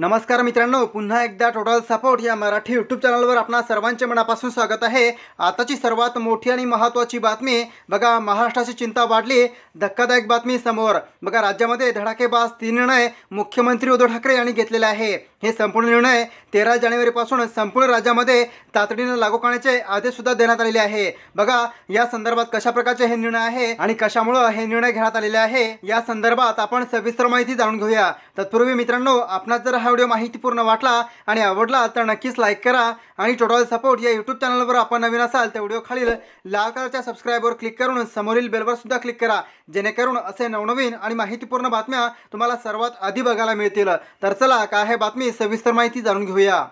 नमस्कार मित्रांनो पुन्हा एकदा टोटल सपोर्ट या मराठी यूट्यूब चॅनलवर आपणा सर्वांचे मनापासून स्वागत आहे आताची सर्वात मोठी आणि महत्त्वाची बातमी बघा महाराष्ट्राची चिंता वाढली धक्कादायक बातमी समोर बघा राज्यामध्ये धडाकेबाज तीन निर्णय मुख्यमंत्री उद्धव ठाकरे यांनी घेतलेले आहे हे संपूर्ण निर्णय तेरा जानेवारीपासून संपूर्ण राज्यामध्ये तातडीनं लागू करण्याचे आदेशसुद्धा देण्यात आलेले आहे बघा या संदर्भात कशा प्रकारचे हे निर्णय आहे आणि कशामुळं हे निर्णय घेण्यात आलेले आहे या संदर्भात आपण सविस्तर माहिती जाणून घेऊया तत्पूर्वी मित्रांनो आपण जर हा व्हिडिओ माहितीपूर्ण वाटला आणि आवडला तर नक्कीच लाईक करा आणि टोटल सपोर्ट या यूट्यूब चॅनलवर आपण नवीन असाल तर व्हिडिओ खालील लाल कलरच्या सबस्क्राईबवर क्लिक करून समोरील बेलवर सुद्धा क्लिक करा जेणेकरून असे नवनवीन आणि माहितीपूर्ण बातम्या तुम्हाला सर्वात आधी बघायला मिळतील तर चला काय आहे बातमी सविस्तर माहिती जाणून घेऊया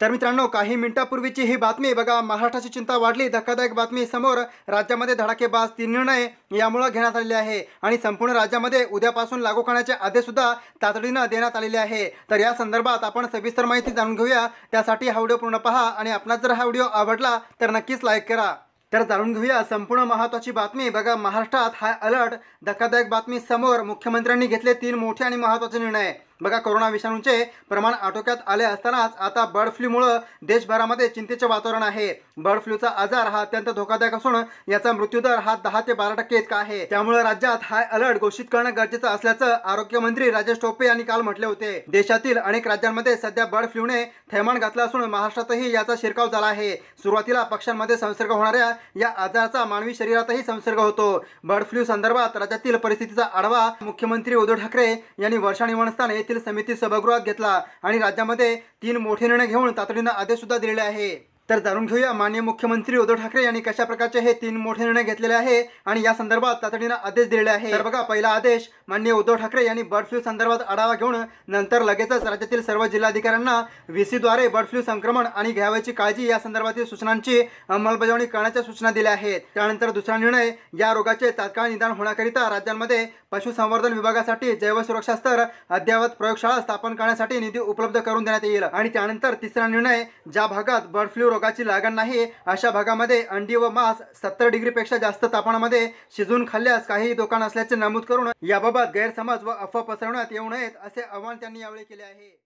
तर मित्रांनो काही मिनिटांपूर्वीची ही बातमी बघा महाराष्ट्राची चिंता वाढली धक्कादायक बातमी समोर राज्यामध्ये धडाकेबाज तीन निर्णय यामुळे घेण्यात आलेले आहे आणि संपूर्ण राज्यामध्ये उद्यापासून लागू करण्याचे सुद्धा तातडीनं देण्यात आलेले आहे तर या संदर्भात आपण सविस्तर माहिती जाणून घेऊया त्यासाठी हा व्हिडिओ पूर्ण पहा आणि आपला जर हा व्हिडिओ आवडला तर नक्कीच लाईक करा तर जाणून घेऊया संपूर्ण महत्त्वाची बातमी बघा महाराष्ट्रात हाय अलर्ट धक्कादायक बातमी समोर मुख्यमंत्र्यांनी घेतले तीन मोठे आणि महत्त्वाचे निर्णय बघा कोरोना विषाणूचे प्रमाण आटोक्यात आले असतानाच आता बर्ड फ्लूमुळं देशभरामध्ये चिंतेचे वातावरण आहे बर्ड फ्लूचा आजार हा अत्यंत धोकादायक असून याचा मृत्यूदर हा दहा ते बारा टक्के इतका आहे त्यामुळे राज्यात हाय अलर्ट घोषित करणं गरजेचं असल्याचं आरोग्यमंत्री राजेश टोपे यांनी काल म्हटले होते देशातील अनेक राज्यांमध्ये सध्या बर्ड फ्लूने थैमान घातलं असून महाराष्ट्रातही याचा शिरकाव झाला आहे सुरुवातीला पक्ष्यांमध्ये संसर्ग होणाऱ्या या आजाराचा मानवी शरीरातही संसर्ग होतो बर्ड फ्लू संदर्भात राज्यातील परिस्थितीचा आढावा मुख्यमंत्री उद्धव ठाकरे यांनी वर्षा निवासस्थान येथील समिती सभागृहात घेतला आणि राज्यामध्ये तीन मोठे निर्णय घेऊन तातडीनं सुद्धा दिलेले आहे तर जाणून घेऊया माननीय मुख्यमंत्री उद्धव ठाकरे यांनी कशा प्रकारचे हे तीन मोठे निर्णय घेतलेले आहे आणि या संदर्भात तातडीनं आदेश दिलेले आहे तर बघा पहिला आदेश माननीय उद्धव ठाकरे यांनी बर्ड फ्लू संदर्भात आढावा घेऊन नंतर लगेचच राज्यातील सर्व जिल्हाधिकाऱ्यांना व्ही सीद्वारे बर्ड फ्लू संक्रमण आणि घ्यावयाची काळजी या संदर्भातील सूचनांची अंमलबजावणी करण्याच्या सूचना दिल्या आहेत त्यानंतर दुसरा निर्णय या रोगाचे तात्काळ निदान होण्याकरिता राज्यांमध्ये पशुसंवर्धन विभागासाठी जैवसुरक्षा स्तर अद्ययावत प्रयोगशाळा स्थापन करण्यासाठी निधी उपलब्ध करून देण्यात येईल आणि त्यानंतर तिसरा निर्णय ज्या भागात बर्ड फ्लू रोगाची लागण नाही अशा भागामध्ये अंडी व मांस सत्तर डिग्रीपेक्षा जास्त तापमानामध्ये शिजून खाल्ल्यास काही दुकान असल्याचे नमूद करून याबाबत गैरसमज व अफवा पसरवण्यात येऊ नयेत असे आवाहन त्यांनी यावेळी केले आहे